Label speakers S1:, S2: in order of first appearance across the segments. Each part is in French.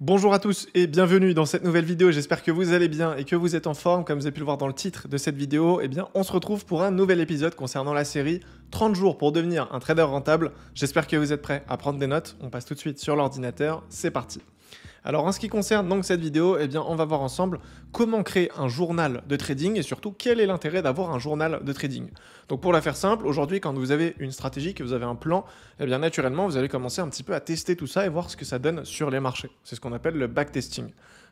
S1: Bonjour à tous et bienvenue dans cette nouvelle vidéo. J'espère que vous allez bien et que vous êtes en forme. Comme vous avez pu le voir dans le titre de cette vidéo, eh bien, on se retrouve pour un nouvel épisode concernant la série 30 jours pour devenir un trader rentable. J'espère que vous êtes prêts à prendre des notes. On passe tout de suite sur l'ordinateur. C'est parti. Alors en ce qui concerne donc cette vidéo, eh bien on va voir ensemble comment créer un journal de trading et surtout quel est l'intérêt d'avoir un journal de trading. Donc pour la faire simple, aujourd'hui quand vous avez une stratégie, que vous avez un plan, eh bien naturellement vous allez commencer un petit peu à tester tout ça et voir ce que ça donne sur les marchés. C'est ce qu'on appelle le backtesting.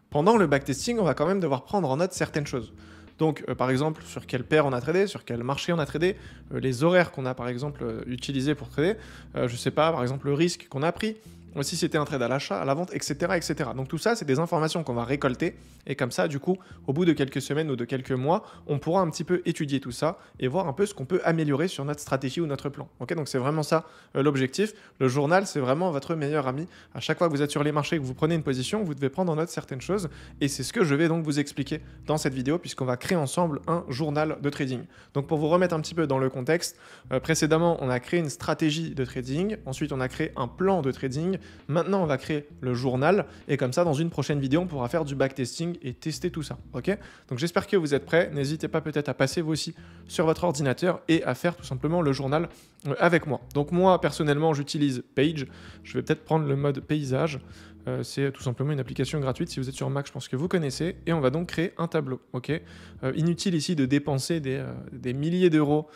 S1: Pendant le backtesting, on va quand même devoir prendre en note certaines choses. Donc, euh, par exemple, sur quelle paire on a tradé, sur quel marché on a tradé, euh, les horaires qu'on a, par exemple, utilisé euh, utilisés pour trader, je ne sais pas, par exemple, le risque qu'on a pris, si c'était un trade à l'achat, à la vente, etc., etc. Donc tout ça, c'est des informations qu'on va récolter et comme ça, du coup, au bout de quelques semaines ou de quelques mois, on pourra un petit peu étudier tout ça et voir un peu ce qu'on peut améliorer sur notre stratégie ou notre plan. donc c'est vraiment ça euh, l'objectif. Le journal, c'est vraiment votre meilleur ami. À chaque fois que vous êtes sur les marchés que vous prenez une position, vous devez prendre en note certaines choses et c'est ce que je vais donc vous expliquer dans cette vidéo puisqu'on va créer ensemble un journal de trading. Donc pour vous remettre un petit peu dans le contexte, euh, précédemment, on a créé une stratégie de trading, ensuite on a créé un plan de trading Maintenant, on va créer le journal et comme ça, dans une prochaine vidéo, on pourra faire du backtesting et tester tout ça. Ok Donc j'espère que vous êtes prêts. N'hésitez pas peut-être à passer vous aussi sur votre ordinateur et à faire tout simplement le journal euh, avec moi. Donc moi, personnellement, j'utilise Page. Je vais peut-être prendre le mode paysage. Euh, c'est tout simplement une application gratuite. Si vous êtes sur Mac, je pense que vous connaissez. Et on va donc créer un tableau. Ok euh, Inutile ici de dépenser des, des milliers d'euros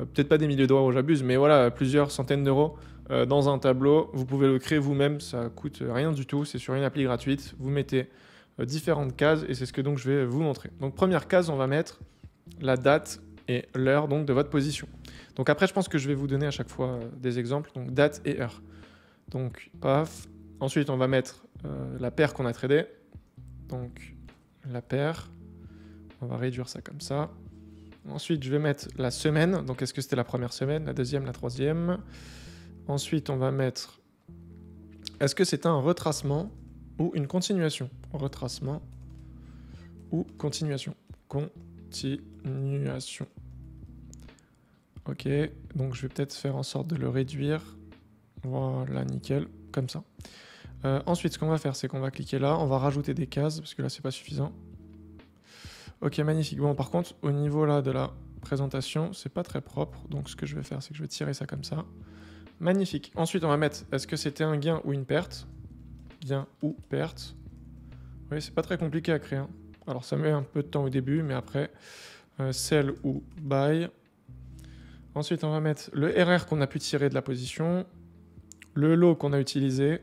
S1: euh, peut-être pas des milliers d'euros, j'abuse, mais voilà, plusieurs centaines d'euros euh, dans un tableau. Vous pouvez le créer vous-même, ça coûte rien du tout, c'est sur une appli gratuite. Vous mettez euh, différentes cases et c'est ce que donc je vais vous montrer. Donc première case, on va mettre la date et l'heure donc de votre position. Donc après, je pense que je vais vous donner à chaque fois des exemples, donc date et heure. Donc paf. Ensuite, on va mettre la paire qu'on a tradée. Donc la paire, on va réduire ça comme ça. Ensuite, je vais mettre la semaine. Donc, est-ce que c'était la première semaine, la deuxième, la troisième Ensuite, on va mettre est-ce que c'est un retracement ou une continuation Retracement ou continuation Continuation. Ok, donc je vais peut-être faire en sorte de le réduire. Voilà, nickel, comme ça. Euh, ensuite, ce qu'on va faire, c'est qu'on va cliquer là, on va rajouter des cases, parce que là, c'est pas suffisant. Ok, magnifique. Bon, par contre, au niveau là de la présentation, c'est pas très propre. Donc ce que je vais faire, c'est que je vais tirer ça comme ça. Magnifique. Ensuite, on va mettre, est-ce que c'était un gain ou une perte Gain ou perte. Oui, c'est pas très compliqué à créer. Hein. Alors ça met un peu de temps au début, mais après, euh, sell ou buy. Ensuite, on va mettre le RR qu'on a pu tirer de la position, le lot qu'on a utilisé,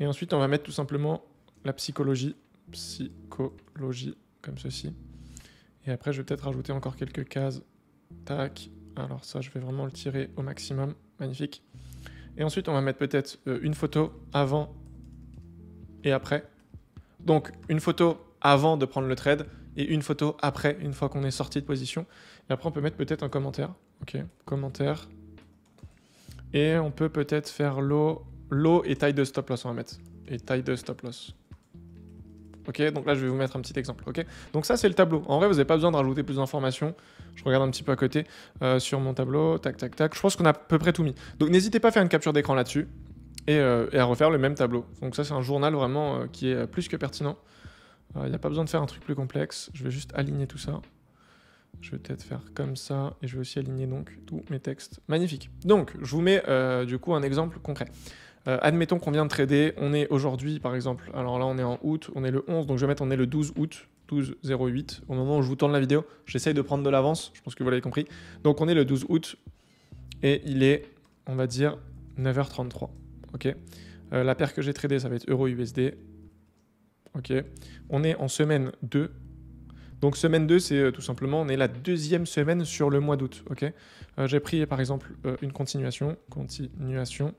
S1: et ensuite, on va mettre tout simplement la psychologie. Psychologie comme ceci. Et après, je vais peut-être rajouter encore quelques cases. Tac. Alors ça, je vais vraiment le tirer au maximum. Magnifique. Et ensuite, on va mettre peut-être euh, une photo avant et après. Donc, une photo avant de prendre le trade et une photo après, une fois qu'on est sorti de position. Et après, on peut mettre peut-être un commentaire. Ok, commentaire. Et on peut peut-être faire l'eau, l'eau et taille de stop loss, on va mettre. Et taille de stop loss. Ok, donc là, je vais vous mettre un petit exemple. Ok, donc ça, c'est le tableau. En vrai, vous n'avez pas besoin de rajouter plus d'informations. Je regarde un petit peu à côté euh, sur mon tableau. Tac, tac, tac. Je pense qu'on a à peu près tout mis. Donc n'hésitez pas à faire une capture d'écran là-dessus et, euh, à refaire le même tableau. Donc ça, c'est un journal vraiment euh, qui est plus que pertinent. Il n'y a pas besoin de faire un truc plus complexe. Je vais juste aligner tout ça. Je vais peut-être faire comme ça et je vais aussi aligner donc tous mes textes. Magnifique. Donc, je vous mets du coup un exemple concret. Euh, admettons qu'on vient de trader, on est aujourd'hui par exemple, alors là on est en août, on est le 11, donc je vais mettre on est le 12 août, 12.08. Au moment où je vous tourne la vidéo, j'essaye de prendre de l'avance, je pense que vous l'avez compris. Donc on est le 12 août et il est, on va dire, 9h33. Ok euh, La paire que j'ai tradée, ça va être Euro-USD. Ok On est en semaine 2. Donc semaine 2, c'est euh, tout simplement, on est la deuxième semaine sur le mois d'août. Ok J'ai pris par exemple une continuation, continuation,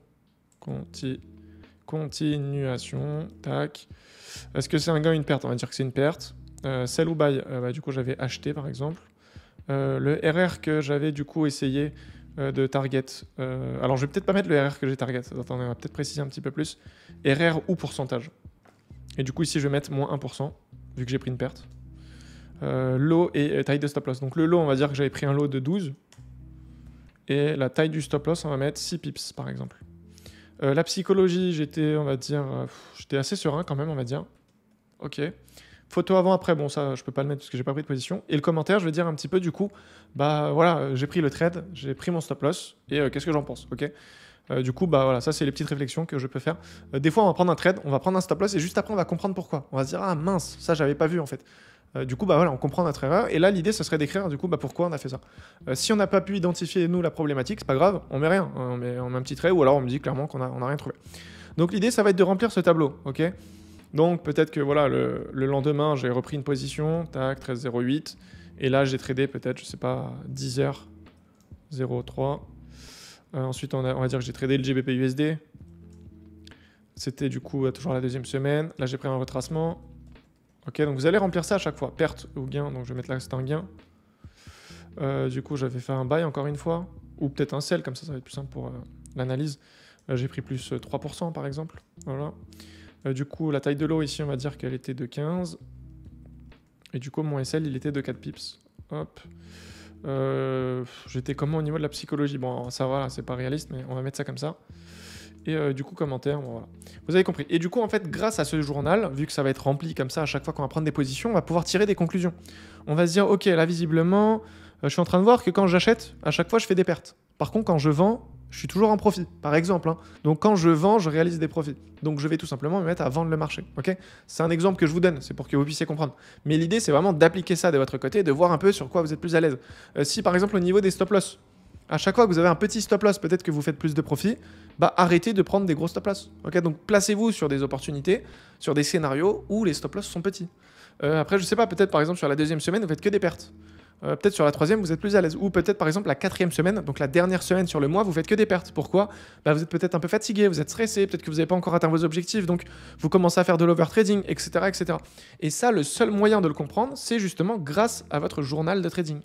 S1: continuation. Tac. Est-ce que c'est un gain ou une perte On va dire que c'est une perte. Euh, sell ou buy euh, bah, Du coup, j'avais acheté par exemple. Euh, le RR que j'avais du coup essayé euh, de target. alors, je vais peut-être pas mettre le RR que j'ai target. Attendez, on va peut-être préciser un petit peu plus. RR ou pourcentage. Et du coup, ici, je vais mettre moins 1%, vu que j'ai pris une perte. lot et taille de stop loss. Donc, le lot, on va dire que j'avais pris un lot de 12. Et la taille du stop loss, on va mettre 6 pips par exemple. Euh, la psychologie, j'étais, on va dire, euh, j'étais assez serein quand même, on va dire. Ok. Photo avant, après, bon, ça, je peux pas le mettre parce que j'ai pas pris de position. Et le commentaire, je vais dire un petit peu du coup, bah voilà, euh, j'ai pris le trade, j'ai pris mon stop loss, et qu'est-ce que j'en pense, ok du coup, bah voilà, ça c'est les petites réflexions que je peux faire. des fois, on va prendre un trade, on va prendre un stop loss et juste après, on va comprendre pourquoi. On va se dire ah mince, ça j'avais pas vu en fait. Euh, du coup, bah voilà, on comprend notre erreur. Et là, l'idée, ce serait d'écrire, du coup, bah pourquoi on a fait ça. Euh, si on n'a pas pu identifier nous la problématique, c'est pas grave, on met rien, hein, on met, un petit trait, ou alors on me dit clairement qu'on n'a rien trouvé. Donc l'idée, ça va être de remplir ce tableau, ok Donc peut-être que voilà, le, lendemain, j'ai repris une position, tac, 13,08, et là, j'ai tradé peut-être, je sais pas, 10 h 03. ensuite, on, va dire que j'ai tradé le GBP USD. C'était du coup euh, toujours la deuxième semaine. Là, j'ai pris un retracement. Ok, donc vous allez remplir ça à chaque fois. Perte ou gain, donc je vais mettre là c'est un gain. Euh, du coup, j'avais fait un bail encore une fois, ou peut-être un sell comme ça, ça va être plus simple pour euh, l'analyse. Euh, j'ai pris plus 3% par exemple. Voilà. du coup, la taille de l'eau ici, on va dire qu'elle était de 15. Et du coup, mon SL, il était de 4 pips. Hop. J'étais comment au niveau de la psychologie Bon, ça voilà, c'est pas réaliste, mais on va mettre ça comme ça et euh, du coup commentaire, voilà. Vous avez compris. Et du coup, en fait, grâce à ce journal, vu que ça va être rempli comme ça à chaque fois qu'on va prendre des positions, on va pouvoir tirer des conclusions. On va se dire, ok, là visiblement, euh, je suis en train de voir que quand j'achète, à chaque fois, je fais des pertes. Par contre, quand je vends, je suis toujours en profit, par exemple. Hein. Donc quand je vends, je réalise des profits. Donc je vais tout simplement me mettre à vendre le marché. Ok c'est un exemple que je vous donne, c'est pour que vous puissiez comprendre. Mais l'idée, c'est vraiment d'appliquer ça de votre côté, de voir un peu sur quoi vous êtes plus à l'aise. Euh, si par exemple au niveau des stop-loss, à chaque fois que vous avez un petit stop loss, peut-être que vous faites plus de profit, bah arrêtez de prendre des gros stop loss. Donc placez-vous sur des opportunités, sur des scénarios où les stop loss sont petits. Euh, après, je sais pas, peut-être par exemple sur la deuxième semaine, vous faites que des pertes. Euh, peut-être sur la troisième, vous êtes plus à l'aise. Ou peut-être par exemple la quatrième semaine, donc la dernière semaine sur le mois, vous faites que des pertes. Pourquoi bah, Vous êtes peut-être un peu fatigué, vous êtes stressé, peut-être que vous n'avez pas encore atteint vos objectifs, donc vous commencez à faire de l'overtrading, etc., etc. Et ça, le seul moyen de le comprendre, c'est justement grâce à votre journal de trading.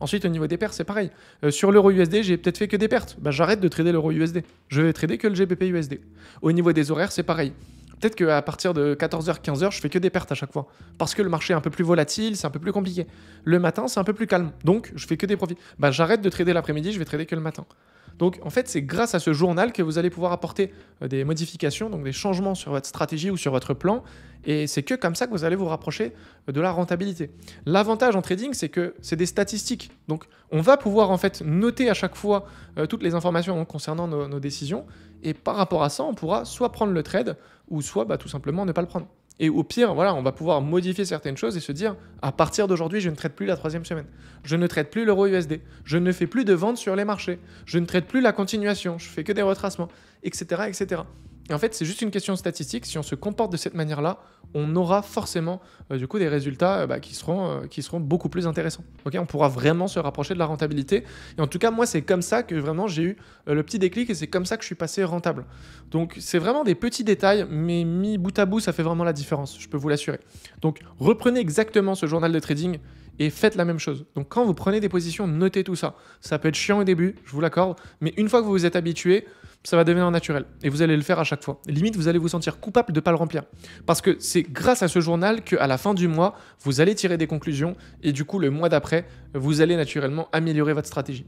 S1: Ensuite, au niveau des pertes, c'est pareil. Euh, sur l'euro USD, j'ai peut-être fait que des pertes. Bah, J'arrête de trader l'euro USD. Je vais trader que le GBP USD. Au niveau des horaires, c'est pareil. Peut-être qu'à partir de 14h, 15h, je fais que des pertes à chaque fois. Parce que le marché est un peu plus volatile, c'est un peu plus compliqué. Le matin, c'est un peu plus calme. Donc, je fais que des profits. Bah, j'arrête de trader l'après-midi, je vais trader que le matin. Donc en fait, c'est grâce à ce journal que vous allez pouvoir apporter euh, des modifications, donc des changements sur votre stratégie ou sur votre plan. Et c'est que comme ça que vous allez vous rapprocher euh, de la rentabilité. L'avantage en trading, c'est que c'est des statistiques. Donc on va pouvoir en fait noter à chaque fois euh, toutes les informations concernant nos, décisions. Et par rapport à ça, on pourra soit prendre le trade ou soit bah, tout simplement ne pas le prendre. Et au pire, voilà, on va pouvoir modifier certaines choses et se dire à partir d'aujourd'hui, je ne traite plus la troisième semaine. Je ne traite plus l'euro USD. Je ne fais plus de ventes sur les marchés. Je ne traite plus la continuation. Je fais que des retracements, etc., etc. Et en fait, c'est juste une question statistique. Si on se comporte de cette manière-là, on aura forcément euh, du coup des résultats euh, bah, qui, seront, euh, qui seront beaucoup plus intéressants. on pourra vraiment se rapprocher de la rentabilité. Et en tout cas, moi, c'est comme ça que vraiment j'ai eu le petit déclic et c'est comme ça que je suis passé rentable. Donc, c'est vraiment des petits détails, mais mis bout à bout, ça fait vraiment la différence. Je peux vous l'assurer. Donc, reprenez exactement ce journal de trading et faites la même chose. Donc quand vous prenez des positions, notez tout ça. Ça peut être chiant au début, je vous l'accorde, mais une fois que vous vous êtes habitué, ça va devenir naturel. Et vous allez le faire à chaque fois. Limite, vous allez vous sentir coupable de ne pas le remplir. Parce que c'est grâce à ce journal qu'à la fin du mois, vous allez tirer des conclusions et du coup, le mois d'après, vous allez naturellement améliorer votre stratégie.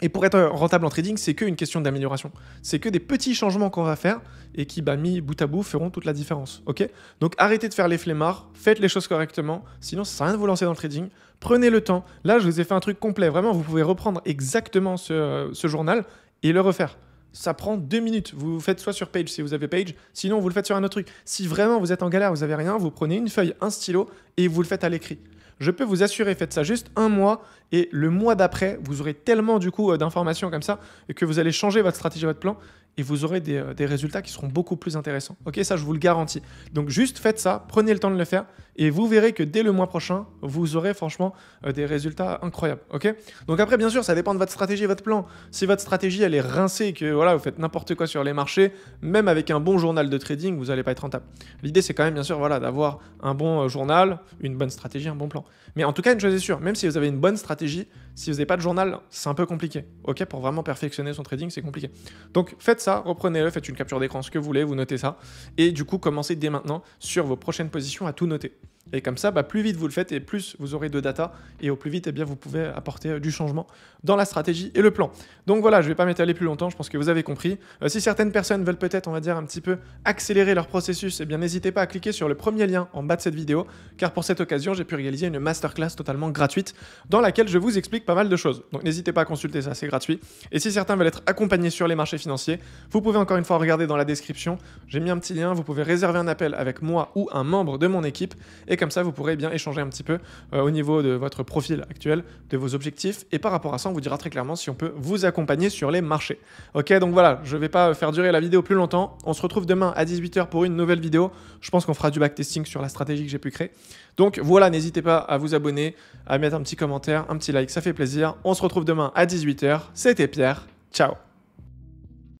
S1: Et pour être rentable en trading, c'est qu'une question d'amélioration. C'est que des petits changements qu'on va faire et qui, bah, mis bout à bout, feront toute la différence. Ok Donc arrêtez de faire les flemmards, faites les choses correctement, sinon ça sert à rien de vous lancer dans le trading. Prenez le temps. Là, je vous ai fait un truc complet. Vraiment, vous pouvez reprendre exactement ce journal et le refaire ça prend deux minutes. Vous, faites soit sur Page si vous avez Page, sinon vous le faites sur un autre truc. Si vraiment vous êtes en galère, vous avez rien, vous prenez une feuille, un stylo et vous le faites à l'écrit. Je peux vous assurer, faites ça juste un mois et le mois d'après, vous aurez tellement du coup euh, d'informations comme ça que vous allez changer votre stratégie, votre plan et vous aurez euh, des, résultats qui seront beaucoup plus intéressants. Ok, ça je vous le garantis. Donc juste faites ça, prenez le temps de le faire et vous verrez que dès le mois prochain, vous aurez franchement euh, des résultats incroyables. Ok Donc après, bien sûr, ça dépend de votre stratégie et votre plan. Si votre stratégie elle est rincée et que voilà, vous faites n'importe quoi sur les marchés, même avec un bon journal de trading, vous n'allez pas être rentable. L'idée c'est quand même bien sûr voilà, d'avoir un bon euh, journal, une bonne stratégie, un bon plan. Mais en tout cas, une chose est sûre, même si vous avez une bonne stratégie, si vous n'avez pas de journal, c'est un peu compliqué. Ok, pour vraiment perfectionner son trading, c'est compliqué. Donc faites ça, reprenez-le, faites une capture d'écran, ce que vous voulez, vous notez ça, et du coup commencez dès maintenant sur vos prochaines positions à tout noter. Et comme ça, bah, plus vite vous le faites et plus vous aurez de data, et au plus vite, eh bien, vous pouvez apporter euh, du changement dans la stratégie et le plan. Donc voilà, je ne vais pas m'étaler plus longtemps, je pense que vous avez compris. Euh, si certaines personnes veulent peut-être, on va dire, un petit peu accélérer leur processus, et eh bien n'hésitez pas à cliquer sur le premier lien en bas de cette vidéo, car pour cette occasion, j'ai pu réaliser une masterclass totalement gratuite dans laquelle je vous explique pas mal de choses. Donc n'hésitez pas à consulter ça, c'est gratuit. Et si certains veulent être accompagnés sur les marchés financiers, vous pouvez encore une fois regarder dans la description, j'ai mis un petit lien, vous pouvez réserver un appel avec moi ou un membre de mon équipe. Et comme ça, vous pourrez bien échanger un petit peu euh, au niveau de votre profil actuel, de vos objectifs. Et par rapport à ça, on vous dira très clairement si on peut vous accompagner sur les marchés. Ok, donc voilà, je ne vais pas euh, faire durer la vidéo plus longtemps. On se retrouve demain à 18h pour une nouvelle vidéo. Je pense qu'on fera du backtesting sur la stratégie que j'ai pu créer. Donc voilà, n'hésitez pas à vous abonner, à mettre un petit commentaire, un petit like, ça fait plaisir. On se retrouve demain à 18h. C'était Pierre. Ciao